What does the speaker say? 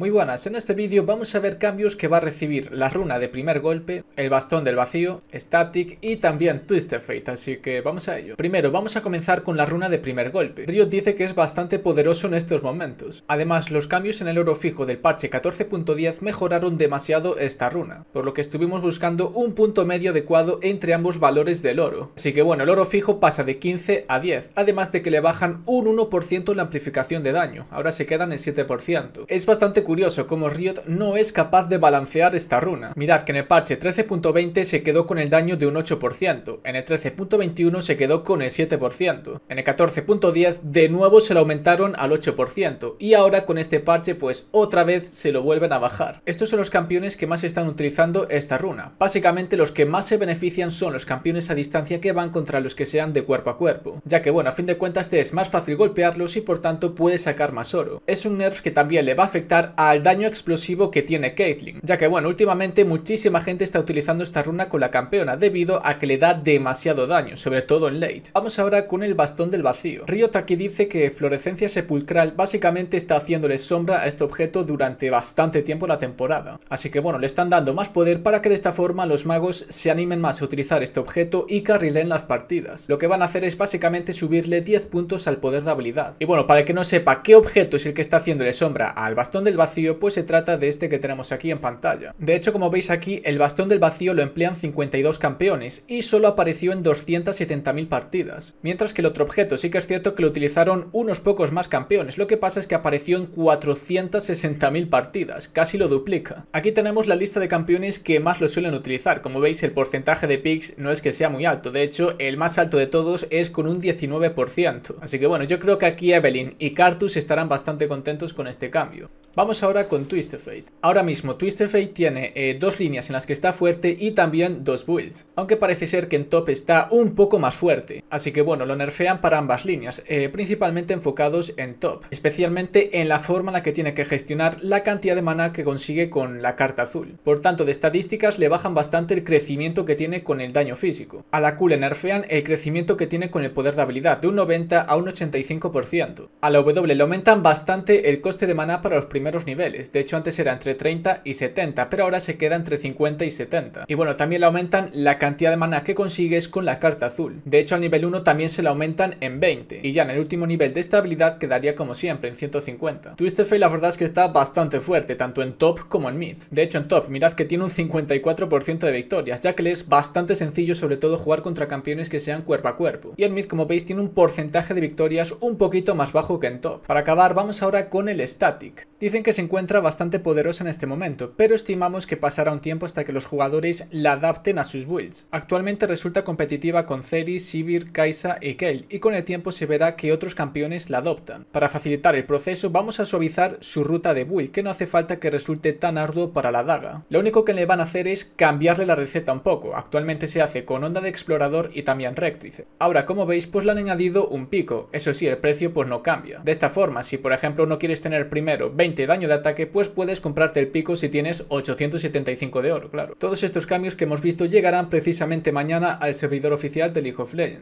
Muy buenas, en este vídeo vamos a ver cambios que va a recibir la runa de primer golpe, el bastón del vacío, Static y también Twister Fate, así que vamos a ello. Primero, vamos a comenzar con la runa de primer golpe. Riot dice que es bastante poderoso en estos momentos. Además, los cambios en el oro fijo del parche 14.10 mejoraron demasiado esta runa, por lo que estuvimos buscando un punto medio adecuado entre ambos valores del oro. Así que bueno, el oro fijo pasa de 15 a 10, además de que le bajan un 1% la amplificación de daño, ahora se quedan en 7%. Es bastante curioso cómo Riot no es capaz de balancear esta runa. Mirad que en el parche 13.20 se quedó con el daño de un 8%, en el 13.21 se quedó con el 7%, en el 14.10 de nuevo se lo aumentaron al 8% y ahora con este parche pues otra vez se lo vuelven a bajar. Estos son los campeones que más están utilizando esta runa. Básicamente los que más se benefician son los campeones a distancia que van contra los que sean de cuerpo a cuerpo, ya que bueno, a fin de cuentas te es más fácil golpearlos y por tanto puedes sacar más oro. Es un nerf que también le va a afectar al daño explosivo que tiene Caitlyn, ya que bueno, últimamente muchísima gente está utilizando esta runa con la campeona debido a que le da demasiado daño, sobre todo en late. Vamos ahora con el bastón del vacío. Ryota aquí dice que Florescencia Sepulcral básicamente está haciéndole sombra a este objeto durante bastante tiempo la temporada, así que bueno, le están dando más poder para que de esta forma los magos se animen más a utilizar este objeto y carrilen las partidas. Lo que van a hacer es básicamente subirle 10 puntos al poder de habilidad. Y bueno, para que no sepa qué objeto es el que está haciéndole sombra al bastón del vacío pues se trata de este que tenemos aquí en pantalla. De hecho, como veis aquí, el bastón del vacío lo emplean 52 campeones y solo apareció en 270.000 partidas, mientras que el otro objeto sí que es cierto que lo utilizaron unos pocos más campeones, lo que pasa es que apareció en 460.000 partidas, casi lo duplica. Aquí tenemos la lista de campeones que más lo suelen utilizar, como veis el porcentaje de picks no es que sea muy alto, de hecho el más alto de todos es con un 19%, así que bueno, yo creo que aquí Evelyn y Cartus estarán bastante contentos con este cambio. Vamos ahora con Twisted Fate. Ahora mismo Twisted Fate tiene eh, dos líneas en las que está fuerte y también dos builds, aunque parece ser que en top está un poco más fuerte, así que bueno, lo nerfean para ambas líneas, eh, principalmente enfocados en top, especialmente en la forma en la que tiene que gestionar la cantidad de mana que consigue con la carta azul. Por tanto, de estadísticas le bajan bastante el crecimiento que tiene con el daño físico. A la Q le nerfean el crecimiento que tiene con el poder de habilidad, de un 90 a un 85%. A la W le aumentan bastante el coste de mana para los primeros niveles. De hecho, antes era entre 30 y 70, pero ahora se queda entre 50 y 70. Y bueno, también le aumentan la cantidad de mana que consigues con la carta azul. De hecho, al nivel 1 también se la aumentan en 20. Y ya en el último nivel de estabilidad quedaría como siempre, en 150. Twisted Fate la verdad es que está bastante fuerte, tanto en top como en mid. De hecho, en top, mirad que tiene un 54% de victorias, ya que le es bastante sencillo sobre todo jugar contra campeones que sean cuerpo a cuerpo. Y en mid, como veis, tiene un porcentaje de victorias un poquito más bajo que en top. Para acabar, vamos ahora con el static. Dicen que se encuentra bastante poderosa en este momento, pero estimamos que pasará un tiempo hasta que los jugadores la adapten a sus builds. Actualmente resulta competitiva con Ceri, Sivir, Kaisa y e Kel, y con el tiempo se verá que otros campeones la adoptan. Para facilitar el proceso vamos a suavizar su ruta de build, que no hace falta que resulte tan arduo para la daga. Lo único que le van a hacer es cambiarle la receta un poco, actualmente se hace con onda de explorador y también Rectrice. Ahora como veis pues le han añadido un pico, eso sí el precio pues no cambia. De esta forma, si por ejemplo no quieres tener primero 20 daño de ataque, pues puedes comprarte el pico si tienes 875 de oro, claro. Todos estos cambios que hemos visto llegarán precisamente mañana al servidor oficial de League of Legends.